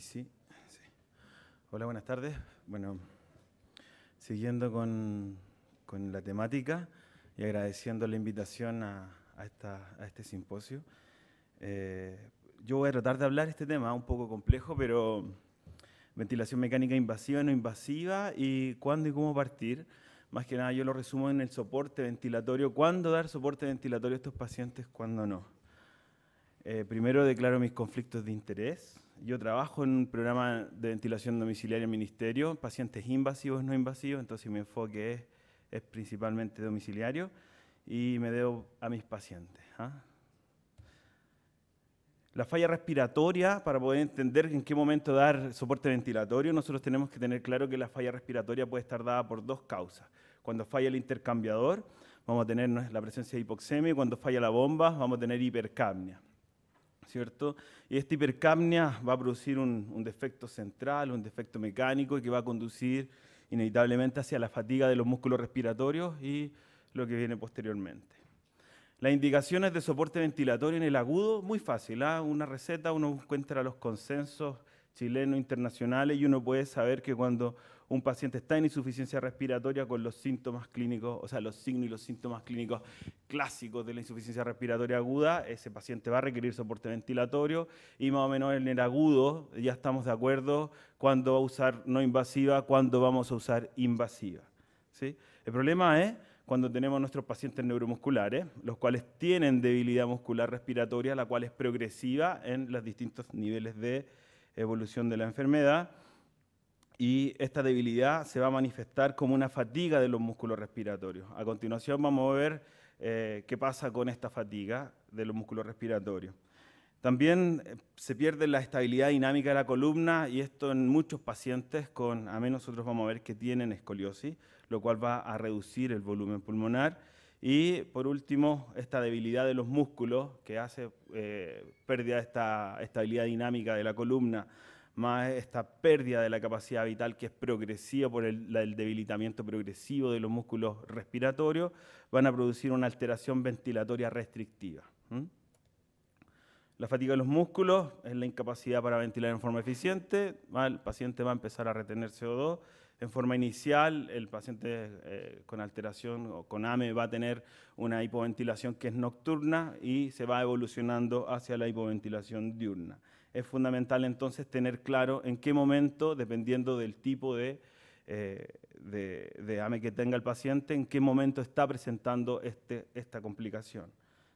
sí, Hola, buenas tardes. Bueno, siguiendo con, la temática y agradeciendo la invitación a, a, este simposio. Eh, yo voy a tratar de hablar este tema, un poco complejo, pero ventilación mecánica invasiva, no invasiva, y cuándo y cómo partir. Más que nada yo lo resumo en el soporte ventilatorio, cuándo dar soporte ventilatorio a estos pacientes, cuándo no. Eh, primero declaro mis conflictos de interés, yo trabajo en un programa de ventilación domiciliaria en ministerio, pacientes invasivos, no invasivos, entonces mi enfoque es, principalmente domiciliario y me debo a mis pacientes. ¿ah? La falla respiratoria, para poder entender en qué momento dar soporte ventilatorio, nosotros tenemos que tener claro que la falla respiratoria puede estar dada por dos causas. Cuando falla el intercambiador, vamos a tener la presencia de hipoxemia, y cuando falla la bomba, vamos a tener hipercapnia. ¿cierto? Y esta hipercapnia va a producir un, defecto central, un defecto mecánico que va a conducir inevitablemente hacia la fatiga de los músculos respiratorios y lo que viene posteriormente. Las indicaciones de soporte ventilatorio en el agudo, muy fácil, ¿ah? una receta, uno encuentra los consensos chilenos, internacionales, y uno puede saber que cuando un paciente está en insuficiencia respiratoria con los síntomas clínicos, o sea, los signos y los síntomas clínicos clásicos de la insuficiencia respiratoria aguda, ese paciente va a requerir soporte ventilatorio y más o menos en el agudo ya estamos de acuerdo cuándo va a usar no invasiva, cuándo vamos a usar invasiva. ¿sí? El problema es cuando tenemos nuestros pacientes neuromusculares, los cuales tienen debilidad muscular respiratoria, la cual es progresiva en los distintos niveles de evolución de la enfermedad y esta debilidad se va a manifestar como una fatiga de los músculos respiratorios. A continuación vamos a ver eh, qué pasa con esta fatiga de los músculos respiratorios. También eh, se pierde la estabilidad dinámica de la columna y esto en muchos pacientes con a menos nosotros vamos a ver que tienen escoliosis, lo cual va a reducir el volumen pulmonar. Y por último, esta debilidad de los músculos que hace eh, pérdida de esta estabilidad dinámica de la columna más esta pérdida de la capacidad vital que es progresiva por el, debilitamiento progresivo de los músculos respiratorios, van a producir una alteración ventilatoria restrictiva. La fatiga de los músculos es la incapacidad para ventilar en forma eficiente, el paciente va a empezar a retener CO2 en forma inicial, el paciente eh, con alteración o con AME va a tener una hipoventilación que es nocturna y se va evolucionando hacia la hipoventilación diurna es fundamental entonces tener claro en qué momento, dependiendo del tipo de, AME eh, e que tenga el paciente, en qué momento está presentando este, esta complicación.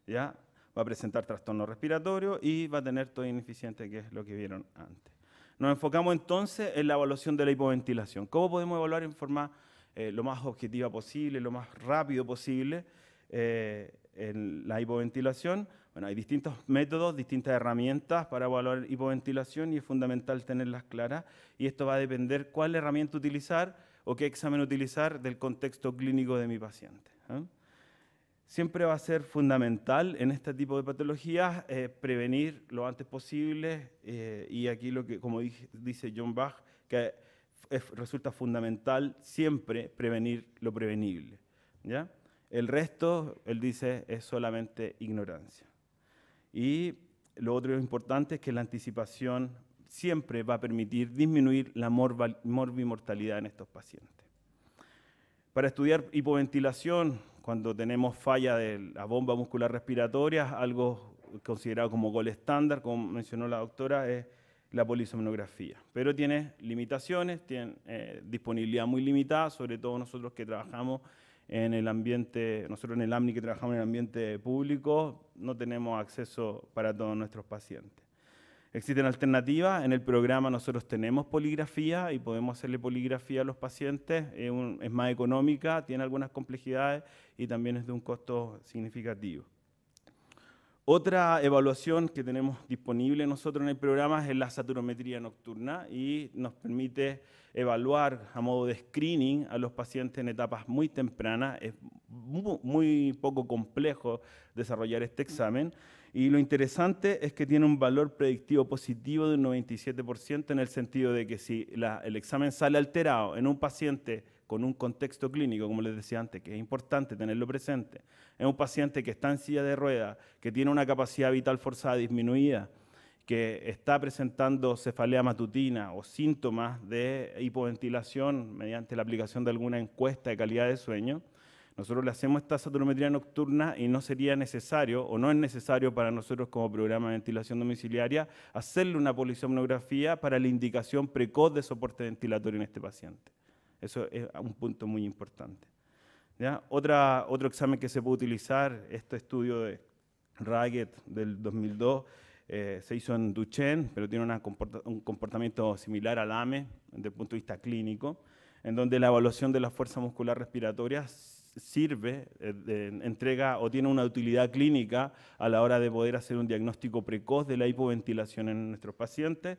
¿ya? Va a presentar trastorno respiratorio y va a tener todo ineficiente, que es lo que vieron antes. Nos enfocamos entonces en la evaluación de la hipoventilación. ¿Cómo podemos evaluar en forma eh, lo más objetiva posible, lo más rápido posible eh, en la hipoventilación? Bueno, hay distintos métodos, distintas herramientas para evaluar hipoventilación y es fundamental tenerlas claras. Y esto va a depender cuál herramienta utilizar o qué examen utilizar del contexto clínico de mi paciente. ¿eh? Siempre va a ser fundamental en este tipo de patologías eh, prevenir lo antes posible eh, y aquí lo que, como dice John Bach, que resulta fundamental siempre prevenir lo prevenible. ¿ya? El resto, él dice, es solamente ignorancia. Y lo otro importante es que la anticipación siempre va a permitir disminuir la morbimortalidad en estos pacientes. Para estudiar hipoventilación, cuando tenemos falla de la bomba muscular respiratoria, algo considerado como gol estándar, como mencionó la doctora, es la polisomnografía. Pero tiene limitaciones, tiene eh, disponibilidad muy limitada, sobre todo nosotros que trabajamos en el ambiente, nosotros en el AMNI que trabajamos en el ambiente público, no tenemos acceso para todos nuestros pacientes. Existen alternativas, en el programa nosotros tenemos poligrafía y podemos hacerle poligrafía a los pacientes, es, es más económica, tiene algunas complejidades y también es de un costo significativo. Otra evaluación que tenemos disponible nosotros en el programa es la saturometría nocturna y nos permite evaluar a modo de screening a los pacientes en etapas muy tempranas. Es muy, poco complejo desarrollar este examen y lo interesante es que tiene un valor predictivo positivo de un 97% en el sentido de que si el examen sale alterado en un paciente con un contexto clínico, como les decía antes, que es importante tenerlo presente. en un paciente que está en silla de ruedas, que tiene una capacidad vital forzada disminuida, que está presentando cefalea matutina o síntomas de hipoventilación mediante la aplicación de alguna encuesta de calidad de sueño. Nosotros le hacemos esta saturometría nocturna y no sería necesario o no es necesario para nosotros como programa de ventilación domiciliaria hacerle una polisomnografía para la indicación precoz de soporte ventilatorio en este paciente. Eso es un punto muy importante. Otra, otro examen que se puede utilizar, este estudio de Raggett del 2002, eh, se hizo en Duchenne, pero tiene un comportamiento similar al AME desde el punto de vista clínico, en donde la evaluación de la fuerza muscular respiratoria sirve, eh, entrega o tiene una utilidad clínica a la hora de poder hacer un diagnóstico precoz de la hipoventilación en nuestros pacientes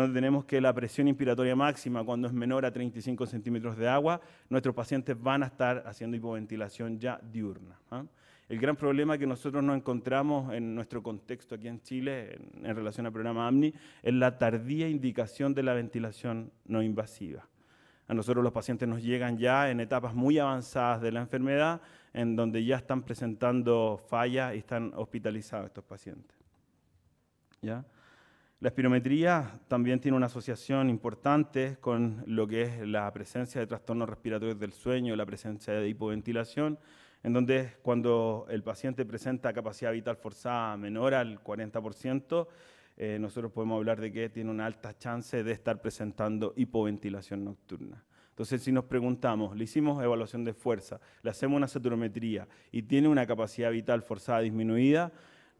donde tenemos que la presión inspiratoria máxima, cuando es menor a 35 centímetros de agua, nuestros pacientes van a estar haciendo hipoventilación ya diurna. ¿ah? El gran problema que nosotros nos encontramos en nuestro contexto aquí en Chile, en, en relación al programa AMNI, es la tardía indicación de la ventilación no invasiva. A nosotros los pacientes nos llegan ya en etapas muy avanzadas de la enfermedad, en donde ya están presentando fallas y están hospitalizados estos pacientes. ¿Ya? La espirometría también tiene una asociación importante con lo que es la presencia de trastornos respiratorios del sueño, la presencia de hipoventilación, en donde cuando el paciente presenta capacidad vital forzada menor al 40%, eh, nosotros podemos hablar de que tiene una alta chance de estar presentando hipoventilación nocturna. Entonces, si nos preguntamos, le hicimos evaluación de fuerza, le hacemos una saturometría y tiene una capacidad vital forzada disminuida,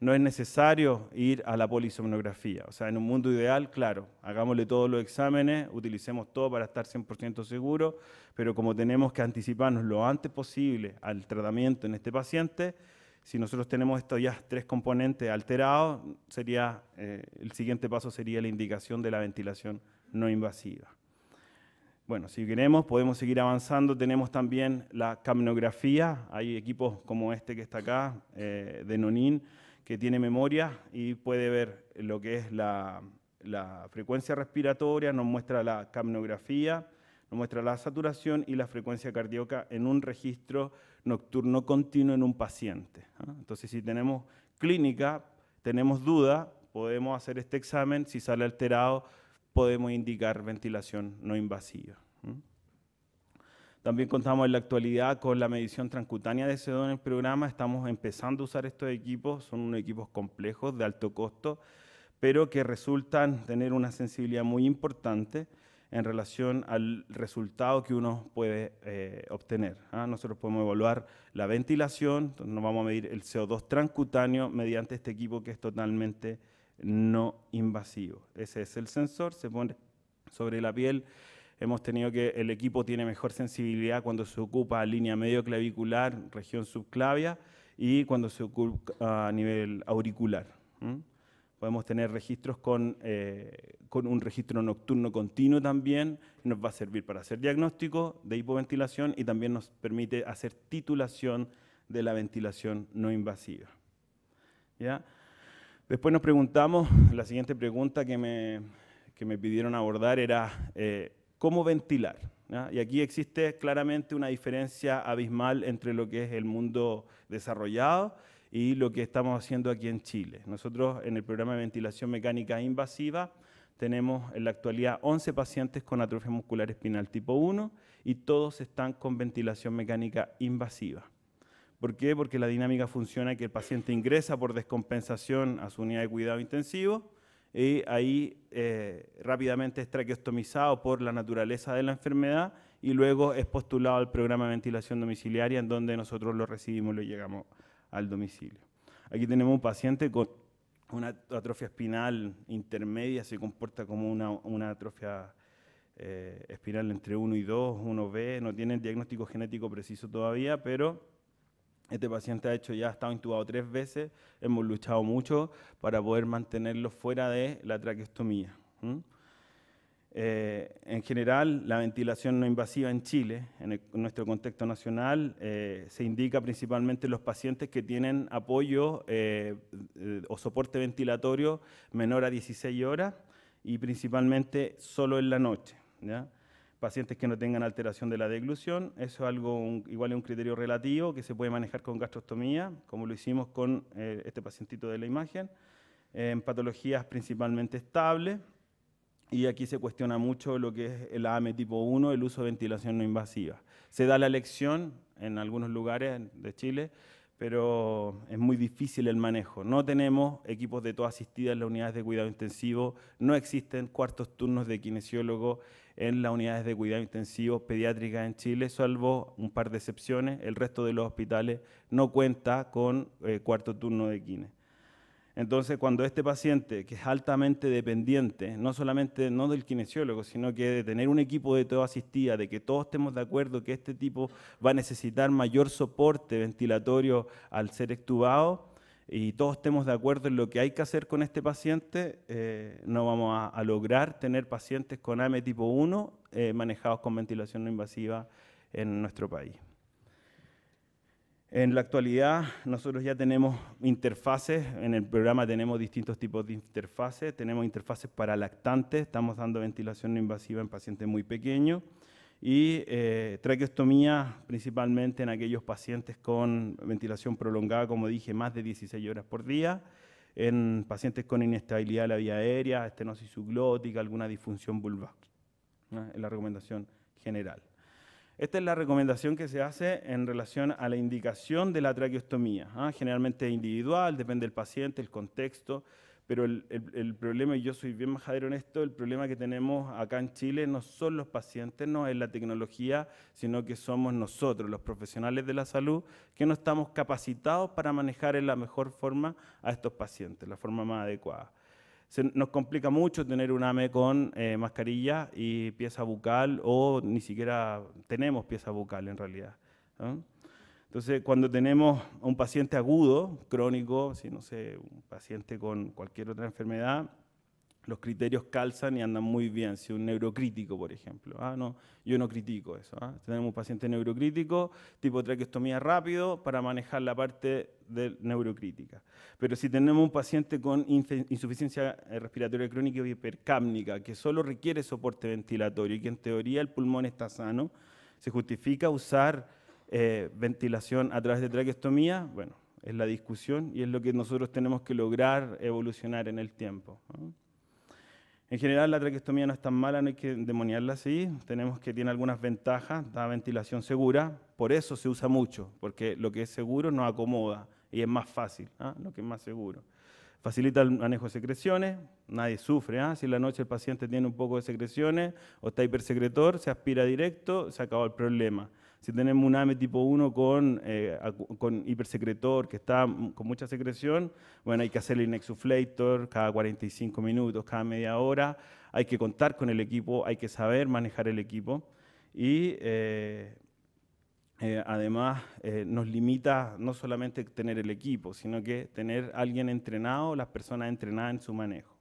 no es necesario ir a la polisomnografía. O sea, en un mundo ideal, claro, hagámosle todos los exámenes, utilicemos todo para estar 100% seguro. pero como tenemos que anticiparnos lo antes posible al tratamiento en este paciente, si nosotros tenemos estos ya tres componentes alterados, sería, eh, el siguiente paso sería la indicación de la ventilación no invasiva. Bueno, si queremos, podemos seguir avanzando. Tenemos también la camnografía. Hay equipos como este que está acá, eh, de Nonin, que tiene memoria y puede ver lo que es la, frecuencia respiratoria, nos muestra la camnografía, nos muestra la saturación y la frecuencia cardíaca en un registro nocturno continuo en un paciente. ¿ah? Entonces, si tenemos clínica, tenemos duda, podemos hacer este examen, si sale alterado, podemos indicar ventilación no invasiva. También contamos en la actualidad con la medición transcutánea de CO2 en el programa. Estamos empezando a usar estos equipos, son unos equipos complejos, de alto costo, pero que resultan tener una sensibilidad muy importante en relación al resultado que uno puede eh, obtener. ¿ah? Nosotros podemos evaluar la ventilación, nos vamos a medir el CO2 transcutáneo mediante este equipo que es totalmente no invasivo. Ese es el sensor, se pone sobre la piel hemos tenido que el equipo tiene mejor sensibilidad cuando se ocupa línea medio clavicular, región subclavia y cuando se ocupa a nivel auricular. Podemos tener registros eh, con, un registro nocturno continuo también, nos va a servir para hacer diagnóstico de hipoventilación y también nos permite hacer titulación de la ventilación no invasiva. Después nos preguntamos, la siguiente pregunta que me, pidieron abordar era, eh, cómo ventilar. Y aquí existe claramente una diferencia abismal entre lo que es el mundo desarrollado y lo que estamos haciendo aquí en Chile. Nosotros en el programa de ventilación mecánica invasiva tenemos en la actualidad 11 pacientes con atrofia muscular espinal tipo 1 y todos están con ventilación mecánica invasiva. ¿Por qué? Porque la dinámica funciona que el paciente ingresa por descompensación a su unidad de cuidado intensivo, y ahí eh, rápidamente es traqueostomizado por la naturaleza de la enfermedad y luego es postulado al programa de ventilación domiciliaria en donde nosotros lo recibimos, lo llegamos al domicilio. Aquí tenemos un paciente con una atrofia espinal intermedia, se comporta como una, atrofia eh, espinal entre 1 y 2, 1B, no tiene el diagnóstico genético preciso todavía, pero este paciente ha hecho ya, ha estado intubado tres veces, hemos luchado mucho para poder mantenerlo fuera de la traqueostomía. Eh, en general, la ventilación no invasiva en Chile, en, nuestro contexto nacional, eh, se indica principalmente en los pacientes que tienen apoyo eh, o soporte ventilatorio menor a 16 horas y principalmente solo en la noche pacientes que no tengan alteración de la deglución. Eso es algo igual es un criterio relativo que se puede manejar con gastrostomía, como lo hicimos con eh, este pacientito de la imagen, en patologías principalmente estables. Y aquí se cuestiona mucho lo que es el AME tipo 1, el uso de ventilación no invasiva. Se da la lección en algunos lugares de Chile, pero es muy difícil el manejo. No tenemos equipos de toda asistida en las unidades de cuidado intensivo, no existen cuartos turnos de kinesiólogo en las unidades de cuidado intensivo pediátrica en Chile, salvo un par de excepciones, el resto de los hospitales no cuenta con eh, cuarto turno de quines. Entonces, cuando este paciente, que es altamente dependiente, no solamente no del kinesiólogo, sino que de tener un equipo de todo asistida, de que todos estemos de acuerdo que este tipo va a necesitar mayor soporte ventilatorio al ser extubado, y todos estemos de acuerdo en lo que hay que hacer con este paciente, eh, no vamos a, lograr tener pacientes con AME tipo 1 eh, manejados con ventilación no invasiva en nuestro país. En la actualidad nosotros ya tenemos interfaces, en el programa tenemos distintos tipos de interfaces, tenemos interfaces para lactantes, estamos dando ventilación no invasiva en pacientes muy pequeños, y eh, traqueostomía principalmente en aquellos pacientes con ventilación prolongada, como dije, más de 16 horas por día, en pacientes con inestabilidad de la vía aérea, estenosis subglótica, alguna disfunción vulvar. Es la recomendación general. Esta es la recomendación que se hace en relación a la indicación de la traqueostomía, Generalmente ¿ah? generalmente individual, depende del paciente, el contexto, pero el, problema, y yo soy bien majadero en esto, el problema que tenemos acá en Chile no son los pacientes, no es la tecnología, sino que somos nosotros, los profesionales de la salud, que no estamos capacitados para manejar en la mejor forma a estos pacientes, la forma más adecuada. Se, nos complica mucho tener un AME con eh, mascarilla y pieza bucal, o ni siquiera tenemos pieza bucal en realidad. Entonces, cuando tenemos a un paciente agudo, crónico, si no sé, un paciente con cualquier otra enfermedad, los criterios calzan y andan muy bien. Si un neurocrítico, por ejemplo, ah, no, yo no critico eso. ¿ah? Tenemos un paciente neurocrítico, tipo traqueostomía rápido, para manejar la parte de neurocrítica. Pero si tenemos un paciente con insuficiencia eh, respiratoria crónica y hipercámnica, que solo requiere soporte ventilatorio y que en teoría el pulmón está sano, se justifica usar eh, ventilación a través de traqueostomía, bueno, es la discusión y es lo que nosotros tenemos que lograr evolucionar en el tiempo. En general, la traqueostomía no es tan mala, no hay que demoniarla así. Tenemos que tiene algunas ventajas, da ventilación segura, por eso se usa mucho, porque lo que es seguro nos acomoda y es más fácil, ¿ah? lo que es más seguro. Facilita el manejo de secreciones, nadie sufre. ¿ah? Si en la noche el paciente tiene un poco de secreciones o está hipersecretor, se aspira directo, se acabó el problema. Si tenemos un AME tipo 1 con, eh, con hipersecretor, que está con mucha secreción, bueno, hay que hacer el inexuflator cada 45 minutos, cada media hora, hay que contar con el equipo, hay que saber manejar el equipo y eh, eh, además nos limita no solamente tener el equipo, sino que tener alguien entrenado, las personas entrenadas en su manejo.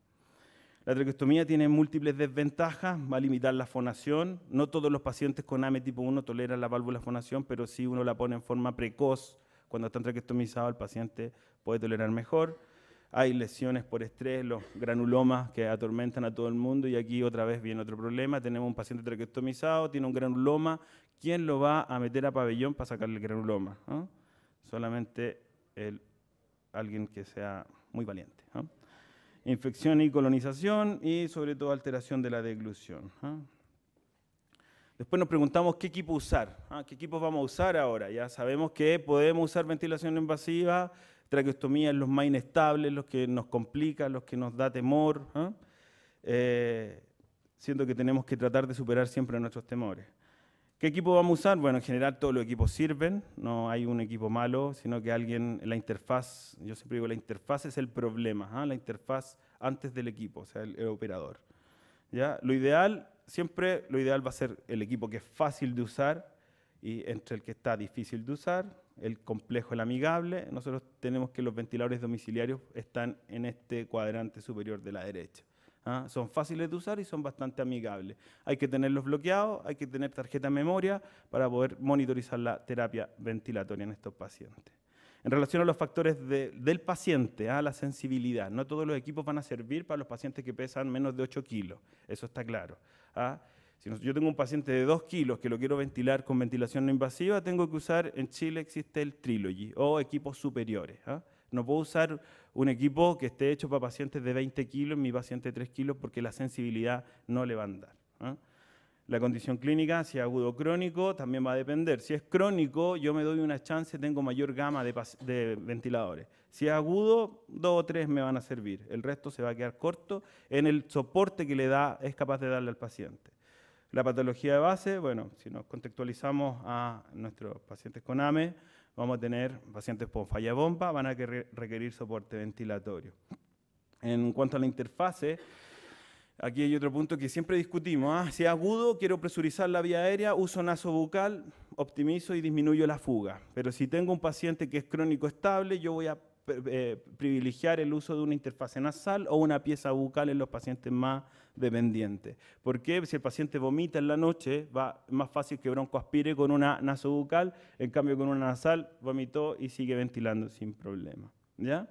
La traqueostomía tiene múltiples desventajas, va a limitar la fonación. No todos los pacientes con AME tipo 1 toleran la válvula fonación, pero si uno la pone en forma precoz, cuando está traqueostomizado, el paciente puede tolerar mejor. Hay lesiones por estrés, los granulomas que atormentan a todo el mundo y aquí otra vez viene otro problema. Tenemos un paciente traqueostomizado, tiene un granuloma. ¿Quién lo va a meter a pabellón para sacarle el granuloma? Solamente alguien que sea muy valiente infección y colonización y sobre todo alteración de la deglución. ¿ah? Después nos preguntamos qué equipo usar, ¿ah? qué equipos vamos a usar ahora. Ya sabemos que podemos usar ventilación invasiva, traqueostomía los más inestables, los que nos complican, los que nos da temor, ¿ah? eh, Siento siendo que tenemos que tratar de superar siempre nuestros temores. ¿Qué equipo vamos a usar? Bueno, en general todos los equipos sirven, no hay un equipo malo, sino que alguien, la interfaz, yo siempre digo, la interfaz es el problema, ¿ah? la interfaz antes del equipo, o sea, el, el operador. ¿ya? Lo ideal, siempre lo ideal va a ser el equipo que es fácil de usar y entre el que está difícil de usar, el complejo, el amigable. Nosotros tenemos que los ventiladores domiciliarios están en este cuadrante superior de la derecha. ¿ah? Son fáciles de usar y son bastante amigables. Hay que tenerlos bloqueados, hay que tener tarjeta de memoria para poder monitorizar la terapia ventilatoria en estos pacientes. En relación a los factores del paciente, a ¿ah? la sensibilidad, no todos los equipos van a servir para los pacientes que pesan menos de 8 kilos, eso está claro. ¿ah? Si yo tengo un paciente de 2 kilos que lo quiero ventilar con ventilación no invasiva, tengo que usar, en Chile existe el Trilogy o equipos superiores. No puedo usar un equipo que esté hecho para pacientes de 20 kilos, mi paciente de 3 kilos, porque la sensibilidad no le va a andar. ¿ah? La condición clínica, si es agudo o crónico, también va a depender. Si es crónico, yo me doy una chance, tengo mayor gama de, ventiladores. Si es agudo, dos o tres me van a servir. El resto se va a quedar corto en el soporte que le da, es capaz de darle al paciente. La patología de base, bueno, si nos contextualizamos a nuestros pacientes con AME, vamos a tener pacientes con falla bomba, van a requerir soporte ventilatorio. En cuanto a la interfase, aquí hay otro punto que siempre discutimos. ¿ah? Si es agudo, quiero presurizar la vía aérea, uso naso bucal, optimizo y disminuyo la fuga. Pero si tengo un paciente que es crónico estable, yo voy a eh, privilegiar el uso de una interfase nasal o una pieza bucal en los pacientes más dependientes. Porque si el paciente vomita en la noche, va más fácil que broncoaspire con una naso bucal, en cambio con una nasal vomitó y sigue ventilando sin problema. ¿Ya?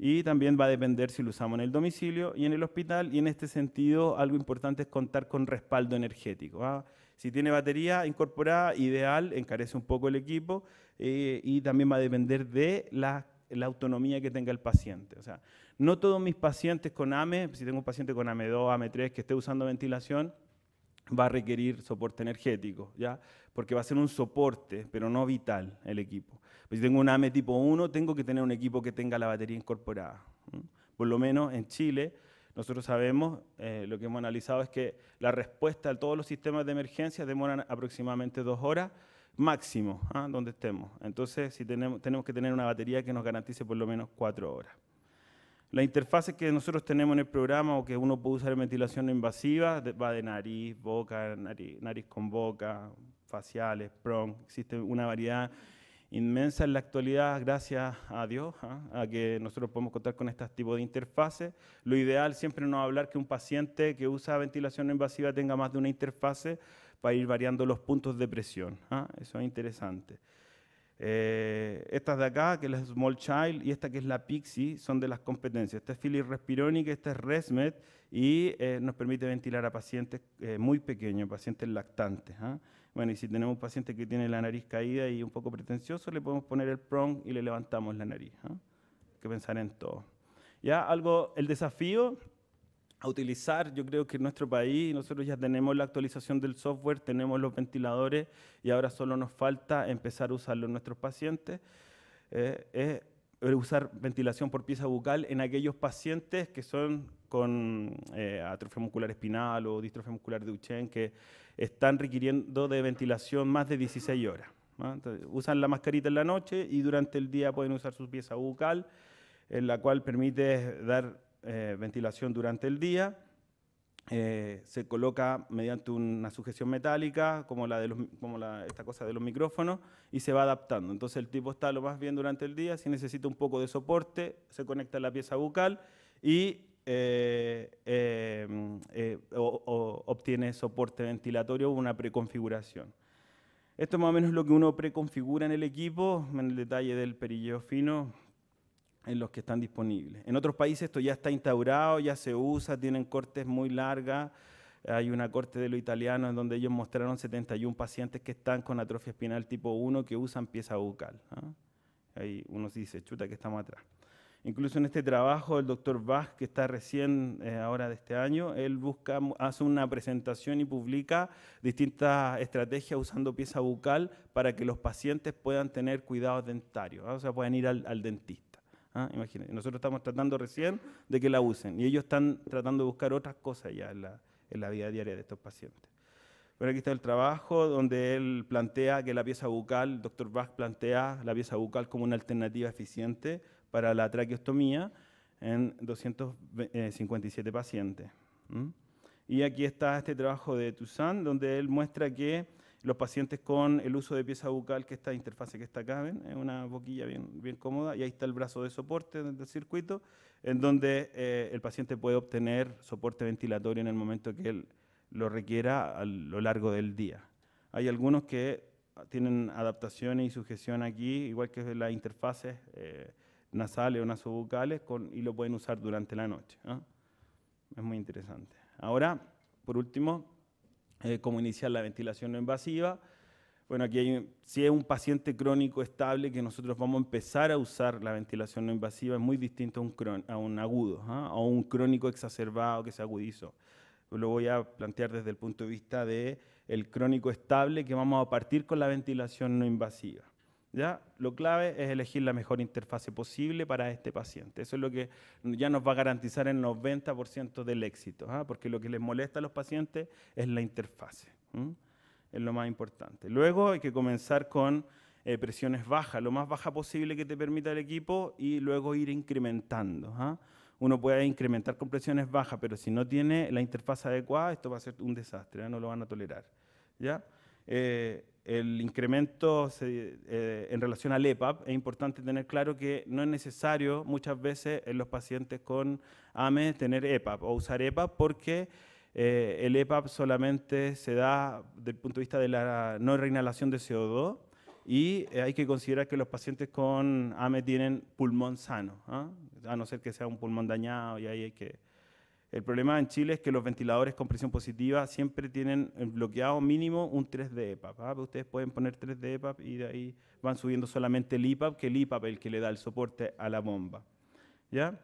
y también va a depender si lo usamos en el domicilio y en el hospital. Y en este sentido, algo importante es contar con respaldo energético. ¿ah? Si tiene batería incorporada, ideal, encarece un poco el equipo eh, y también va a depender de las la autonomía que tenga el paciente. O sea, no todos mis pacientes con AME, si tengo un paciente con AME2, AME3 que esté usando ventilación, va a requerir soporte energético, ¿ya? Porque va a ser un soporte, pero no vital el equipo. Pues si tengo un AME tipo 1, tengo que tener un equipo que tenga la batería incorporada. Por lo menos en Chile, nosotros sabemos, eh, lo que hemos analizado es que la respuesta a todos los sistemas de emergencia demoran aproximadamente dos horas máximo, ¿ah? donde estemos. Entonces, si tenemos, tenemos que tener una batería que nos garantice por lo menos cuatro horas. La interfaces que nosotros tenemos en el programa o que uno puede usar en ventilación invasiva va de nariz, boca, nariz, con boca, faciales, prong. Existe una variedad inmensa en la actualidad, gracias a Dios, ¿ah? a que nosotros podemos contar con este tipo de interfaces. Lo ideal siempre no hablar que un paciente que usa ventilación invasiva tenga más de una interfase, para ir variando los puntos de presión. ¿ah? Eso es interesante. Eh, estas de acá, que es la Small Child, y esta que es la Pixie, son de las competencias. Esta es Philip Respironic, esta es ResMed, y eh, nos permite ventilar a pacientes eh, muy pequeños, pacientes lactantes. ¿ah? Bueno, y si tenemos un paciente que tiene la nariz caída y un poco pretencioso, le podemos poner el prong y le levantamos la nariz. ¿ah? Hay que pensar en todo. Ya, algo, el desafío a utilizar. Yo creo que en nuestro país nosotros ya tenemos la actualización del software, tenemos los ventiladores y ahora solo nos falta empezar a usarlo en nuestros pacientes. Eh, es eh, usar ventilación por pieza bucal en aquellos pacientes que son con eh, atrofia muscular espinal o distrofia muscular de Uchen que están requiriendo de ventilación más de 16 horas. usan la mascarita en la noche y durante el día pueden usar su pieza bucal, en la cual permite dar eh, ventilación durante el día. Eh, se coloca mediante una sujeción metálica, como, la de los, como esta cosa de los micrófonos, y se va adaptando. Entonces el tipo está lo más bien durante el día, si necesita un poco de soporte, se conecta a la pieza bucal y eh, obtiene soporte ventilatorio o una preconfiguración. Esto es más o menos lo que uno preconfigura en el equipo, en el detalle del perilleo fino, en los que están disponibles. En otros países esto ya está instaurado, ya se usa, tienen cortes muy largas. Hay una corte de lo italiano en donde ellos mostraron 71 pacientes que están con atrofia espinal tipo 1 que usan pieza bucal. ¿ah? Ahí uno se dice, chuta, que estamos atrás. Incluso en este trabajo, el doctor Bach, que está recién eh, ahora de este año, él busca, hace una presentación y publica distintas estrategias usando pieza bucal para que los pacientes puedan tener cuidados dentarios, ¿ah? o sea, puedan ir al dentista. ¿ah? Imagínense, nosotros estamos tratando recién de que la usen y ellos están tratando de buscar otras cosas ya en la, la vida diaria de estos pacientes. Bueno, aquí está el trabajo donde él plantea que la pieza bucal, el doctor Bach plantea la pieza bucal como una alternativa eficiente para la traqueostomía en 257 eh, pacientes. Y aquí está este trabajo de Toussaint, donde él muestra que los pacientes con el uso de pieza bucal, que esta interfase que está acá, ven, es una boquilla bien, bien cómoda, y ahí está el brazo de soporte del circuito, en donde eh, el paciente puede obtener soporte ventilatorio en el momento que él lo requiera a lo largo del día. Hay algunos que tienen adaptaciones y sujeción aquí, igual que las interfaces eh, nasales o nasobucales, con, y lo pueden usar durante la noche. ¿ah? Es muy interesante. Ahora, por último, eh, cómo iniciar la ventilación no invasiva. Bueno, aquí hay, si es un paciente crónico estable que nosotros vamos a empezar a usar la ventilación no invasiva, es muy distinto a un, a un agudo, ¿ah? o a un crónico exacerbado que se agudizó. Lo voy a plantear desde el punto de vista del el crónico estable que vamos a partir con la ventilación no invasiva. Lo clave es elegir la mejor interfase posible para este paciente. Eso es lo que ya nos va a garantizar el 90% del éxito, ¿ah? porque lo que les molesta a los pacientes es la interfase. Es lo más importante. Luego hay que comenzar con eh, presiones bajas, lo más baja posible que te permita el equipo y luego ir incrementando. ¿ah? Uno puede incrementar con presiones bajas, pero si no tiene la interfaz adecuada, esto va a ser un desastre, ¿ah? no lo van a tolerar. ¿ya? Eh, el incremento eh, en relación al EPAP, es importante tener claro que no es necesario muchas veces en los pacientes con AME tener EPAP o usar EPAP porque eh, el EPAP solamente se da desde el punto de vista de la no reinhalación de CO2 y eh, hay que considerar que los pacientes con AME tienen pulmón sano, ¿ah? a no ser que sea un pulmón dañado y ahí hay que el problema en Chile es que los ventiladores con presión positiva siempre tienen eh, bloqueado mínimo un 3 d EPAP. ¿ah? Ustedes pueden poner 3 de EPAP y de ahí van subiendo solamente el IPAP, que el IPAP es el que le da el soporte a la bomba. ¿Ya?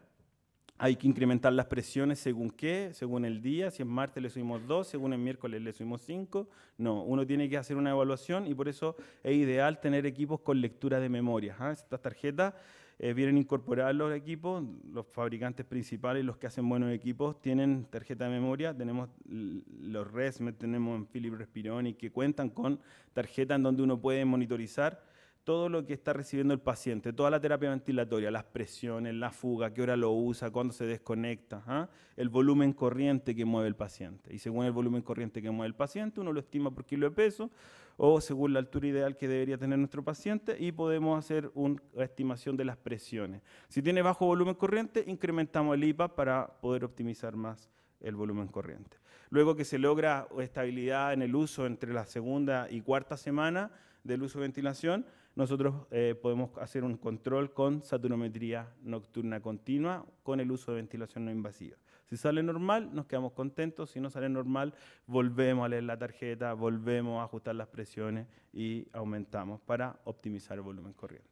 Hay que incrementar las presiones según qué, según el día, si es martes le subimos 2, según el miércoles le subimos 5. No, uno tiene que hacer una evaluación y por eso es ideal tener equipos con lectura de memoria. ¿ah? Estas tarjetas eh, vienen incorporados los equipos, los fabricantes principales, los que hacen buenos equipos, tienen tarjeta de memoria, tenemos los Res tenemos en Philip Respironi, que cuentan con tarjeta en donde uno puede monitorizar todo lo que está recibiendo el paciente, toda la terapia ventilatoria, las presiones, la fuga, qué hora lo usa, cuándo se desconecta, ¿ah? el volumen corriente que mueve el paciente. Y según el volumen corriente que mueve el paciente, uno lo estima por kilo de peso o según la altura ideal que debería tener nuestro paciente y podemos hacer una estimación de las presiones. Si tiene bajo volumen corriente, incrementamos el IPA para poder optimizar más el volumen corriente. Luego que se logra estabilidad en el uso entre la segunda y cuarta semana del uso de ventilación, nosotros eh, podemos hacer un control con saturometría nocturna continua con el uso de ventilación no invasiva. Si sale normal, nos quedamos contentos. Si no sale normal, volvemos a leer la tarjeta, volvemos a ajustar las presiones y aumentamos para optimizar el volumen corriente.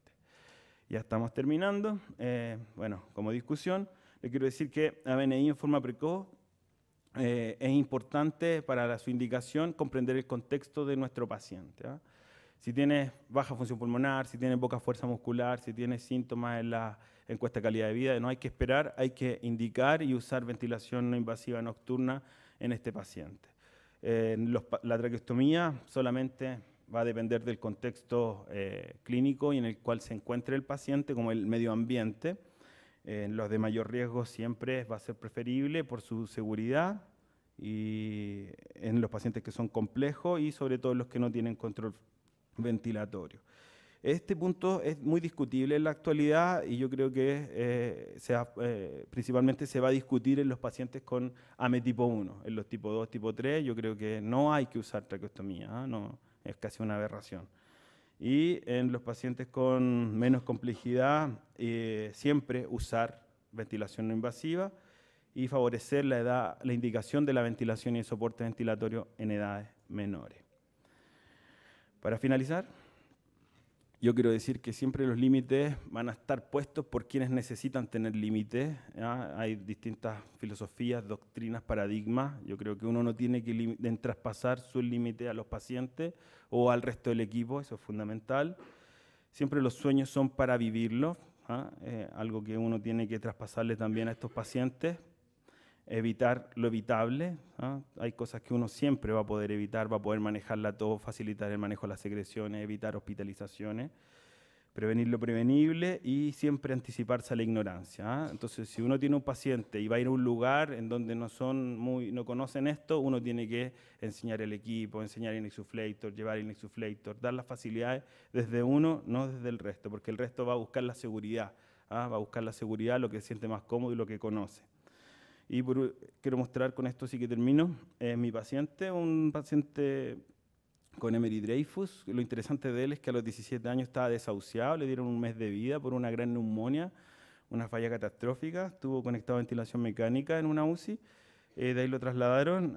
Ya estamos terminando. Eh, bueno, como discusión, le quiero decir que ABNI en forma precoz eh, es importante para su indicación comprender el contexto de nuestro paciente. ¿ah? Si tienes baja función pulmonar, si tiene poca fuerza muscular, si tiene síntomas en la encuesta de calidad de vida, no hay que esperar, hay que indicar y usar ventilación no invasiva nocturna en este paciente. la traqueostomía solamente va a depender del contexto eh, clínico y en el cual se encuentre el paciente, como el medio ambiente. En los de mayor riesgo siempre va a ser preferible por su seguridad y en los pacientes que son complejos y sobre todo los que no tienen control ventilatorio. Este punto es muy discutible en la actualidad y yo creo que eh, eh, principalmente se va a discutir en los pacientes con AME tipo 1, en los tipo 2, tipo 3. Yo creo que no hay que usar traqueostomía, ¿eh? no, es casi una aberración. Y en los pacientes con menos complejidad, siempre usar ventilación no invasiva y favorecer la, la indicación de la ventilación y el soporte ventilatorio en edades menores. Para finalizar, yo quiero decir que siempre los límites van a estar puestos por quienes necesitan tener límites. Hay distintas filosofías, doctrinas, paradigmas. Yo creo que uno no tiene que traspasar sus límites a los pacientes o al resto del equipo, eso es fundamental. Siempre los sueños son para vivirlos, ¿ah? eh, algo que uno tiene que traspasarle también a estos pacientes evitar lo evitable. ¿ah? Hay cosas que uno siempre va a poder evitar, va a poder manejarla todo, facilitar el manejo de las secreciones, evitar hospitalizaciones, prevenir lo prevenible y siempre anticiparse a la ignorancia. ¿ah? Entonces, si uno tiene un paciente y va a ir a un lugar en donde no, son muy, no conocen esto, uno tiene que enseñar el equipo, enseñar el exuflator, llevar el exuflator, dar las facilidades desde uno, no desde el resto, porque el resto va a buscar la seguridad, ¿ah? va a buscar la seguridad, lo que siente más cómodo y lo que conoce. Y quiero mostrar con esto, sí que termino, eh, mi paciente, un paciente con Emery Dreyfus. Lo interesante de él es que a los 17 años estaba desahuciado, le dieron un mes de vida por una gran neumonía, una falla catastrófica, estuvo conectado a ventilación mecánica en una UCI. Eh, de ahí lo trasladaron,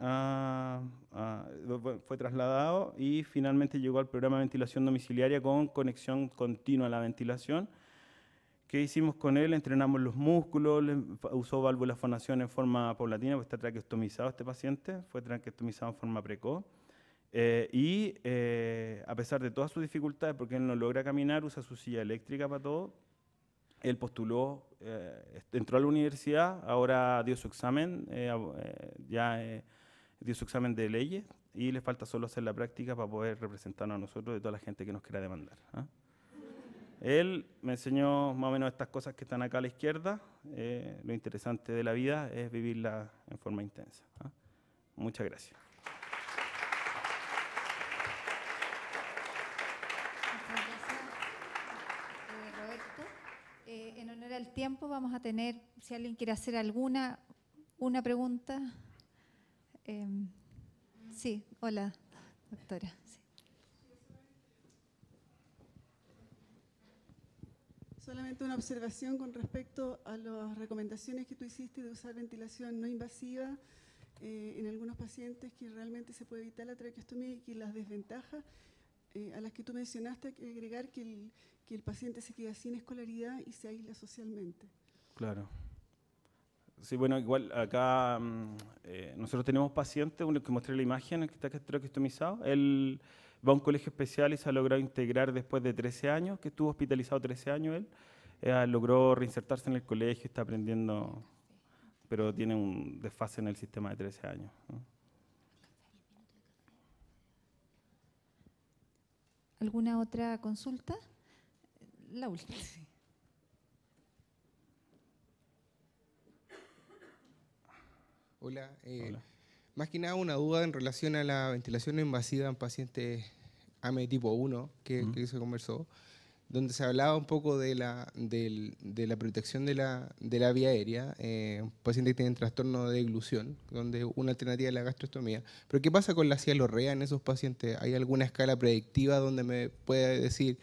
fue trasladado y finalmente llegó al programa de ventilación domiciliaria con conexión continua a la ventilación ¿Qué hicimos con él? Entrenamos los músculos, usó válvulas fonación en forma paulatina, porque está traqueostomizado este paciente, fue traqueostomizado en forma precoz. Eh, y eh, a pesar de todas sus dificultades, porque él no logra caminar, usa su silla eléctrica para todo, él postuló, eh, entró a la universidad, ahora dio su examen, ya dio su examen de leyes y le falta solo hacer la práctica para poder representarnos a nosotros a toda la gente que nos quiera demandar. ¿ah? Él me enseñó más o menos estas cosas que están acá a la izquierda. Eh, lo interesante de la vida es vivirla en forma intensa. ¿ah? Muchas gracias. Muchas gracias, eh, Roberto. Eh, en honor al tiempo vamos a tener, si alguien quiere hacer alguna, una pregunta. Em, sí, hola, doctora. Solamente una observación con respecto a las recomendaciones que tú hiciste de usar ventilación no invasiva eh, en algunos pacientes que realmente se puede evitar la traqueostomía y que las desventajas eh, a las que tú mencionaste, agregar que el, paciente se queda sin escolaridad y se aísla socialmente. Claro. Sí, bueno, igual acá mm, eh, nosotros tenemos pacientes, uno que mostré la imagen, el que está traqueostomizado, El va a un colegio especial y se ha logrado integrar después de 13 años, que estuvo hospitalizado 13 años él, eh, ah, logró reinsertarse en el colegio, está aprendiendo, pero tiene un desfase en el sistema de 13 años. ¿Alguna otra consulta? La última. Sí. Hola, eh, Hola. Más que nada una duda en relación a la ventilación invasiva en pacientes AME tipo 1 que, se conversó, donde se hablaba un poco de la, de, la protección de la, de la vía aérea, eh, un paciente que tienen trastorno de deglución, donde una alternativa es la gastrostomía. Pero ¿qué pasa con la cialorrea en esos pacientes? ¿Hay alguna escala predictiva donde me puede decir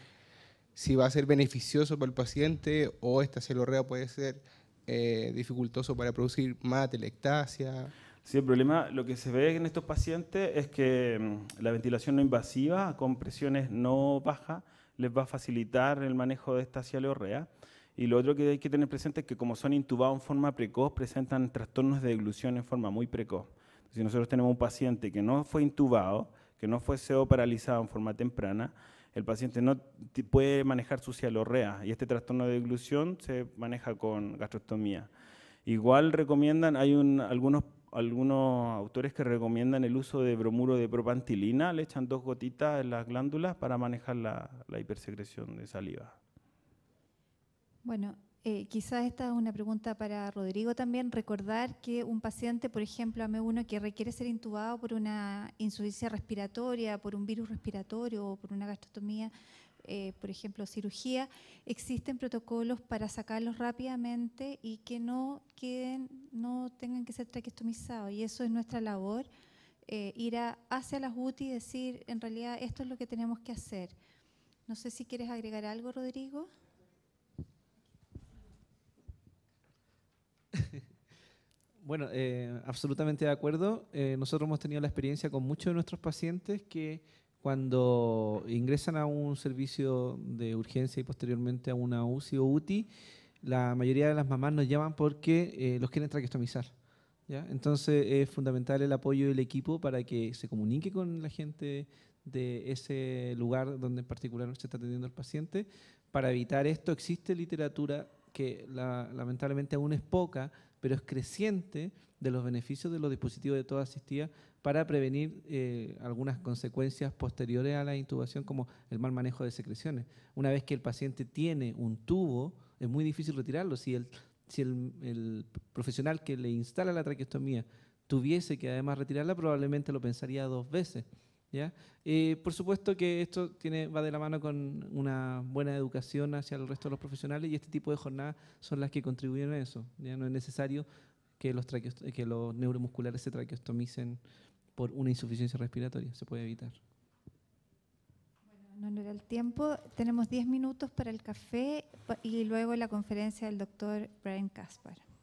si va a ser beneficioso para el paciente o esta cialorrea puede ser eh, dificultoso para producir más telectasia? Sí, el problema, lo que se ve en estos pacientes es que mm, la ventilación no invasiva con presiones no bajas les va a facilitar el manejo de esta cialorrea. Y lo otro que hay que tener presente es que como son intubados en forma precoz, presentan trastornos de deglución en forma muy precoz. Si nosotros tenemos un paciente que no fue intubado, que no fue SEO paralizado en forma temprana, el paciente no puede manejar su cialorrea y este trastorno de deglución se maneja con gastrostomía. Igual recomiendan, hay un, algunos algunos autores que recomiendan el uso de bromuro de propantilina, le echan dos gotitas en las glándulas para manejar la, hipersecreción de saliva. Bueno, eh, quizás esta es una pregunta para Rodrigo también. Recordar que un paciente, por ejemplo, AM1, que requiere ser intubado por una insuficiencia respiratoria, por un virus respiratorio o por una gastrotomía, eh, por ejemplo, cirugía, existen protocolos para sacarlos rápidamente y que no queden, no tengan que ser traqueostomizados. Y eso es nuestra labor, eh, ir hacia las UTI y decir, en realidad, esto es lo que tenemos que hacer. No sé si quieres agregar algo, Rodrigo. Bueno, eh, absolutamente de acuerdo. nosotros hemos tenido la experiencia con muchos de nuestros pacientes que cuando ingresan a un servicio de urgencia y posteriormente a una UCI o UTI, la mayoría de las mamás nos llaman porque eh, los quieren traqueostomizar. ¿ya? Entonces es fundamental el apoyo del equipo para que se comunique con la gente de ese lugar donde en particular se está atendiendo el paciente. Para evitar esto existe literatura que lamentablemente aún es poca, pero es creciente de los beneficios de los dispositivos de toda asistida para prevenir eh, algunas consecuencias posteriores a la intubación, como el mal manejo de secreciones. Una vez que el paciente tiene un tubo, es muy difícil retirarlo. Si el, si el, profesional que le instala la traqueostomía tuviese que además retirarla, probablemente lo pensaría dos veces. ¿ya? Eh, por supuesto que esto tiene, va de la mano con una buena educación hacia el resto de los profesionales y este tipo de jornadas son las que contribuyen a eso. ¿ya? No es necesario que los, que los neuromusculares se traqueostomicen por una insuficiencia respiratoria. Se puede evitar. Bueno, no era el tiempo. Tenemos 10 minutos para el café y luego la conferencia del doctor Brian Caspar.